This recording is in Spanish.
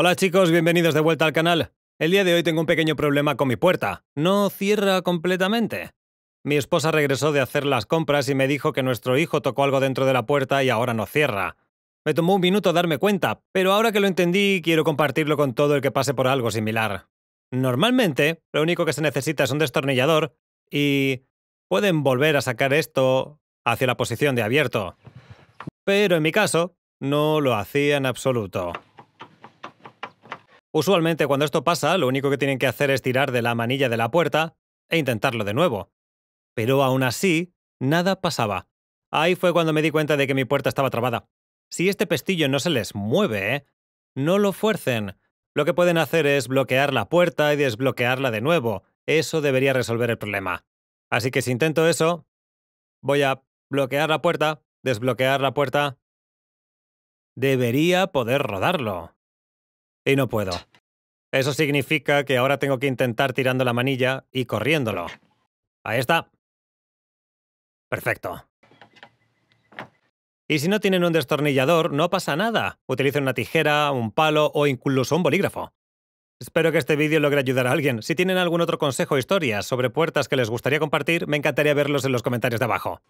Hola chicos, bienvenidos de vuelta al canal. El día de hoy tengo un pequeño problema con mi puerta. No cierra completamente. Mi esposa regresó de hacer las compras y me dijo que nuestro hijo tocó algo dentro de la puerta y ahora no cierra. Me tomó un minuto darme cuenta, pero ahora que lo entendí quiero compartirlo con todo el que pase por algo similar. Normalmente, lo único que se necesita es un destornillador y pueden volver a sacar esto hacia la posición de abierto. Pero en mi caso, no lo hacía en absoluto. Usualmente cuando esto pasa, lo único que tienen que hacer es tirar de la manilla de la puerta e intentarlo de nuevo. Pero aún así, nada pasaba. Ahí fue cuando me di cuenta de que mi puerta estaba trabada. Si este pestillo no se les mueve, ¿eh? no lo fuercen. Lo que pueden hacer es bloquear la puerta y desbloquearla de nuevo. Eso debería resolver el problema. Así que si intento eso, voy a bloquear la puerta, desbloquear la puerta. Debería poder rodarlo. Y no puedo. Eso significa que ahora tengo que intentar tirando la manilla y corriéndolo. Ahí está. Perfecto. Y si no tienen un destornillador, no pasa nada. Utilicen una tijera, un palo o incluso un bolígrafo. Espero que este vídeo logre ayudar a alguien. Si tienen algún otro consejo o historia sobre puertas que les gustaría compartir, me encantaría verlos en los comentarios de abajo.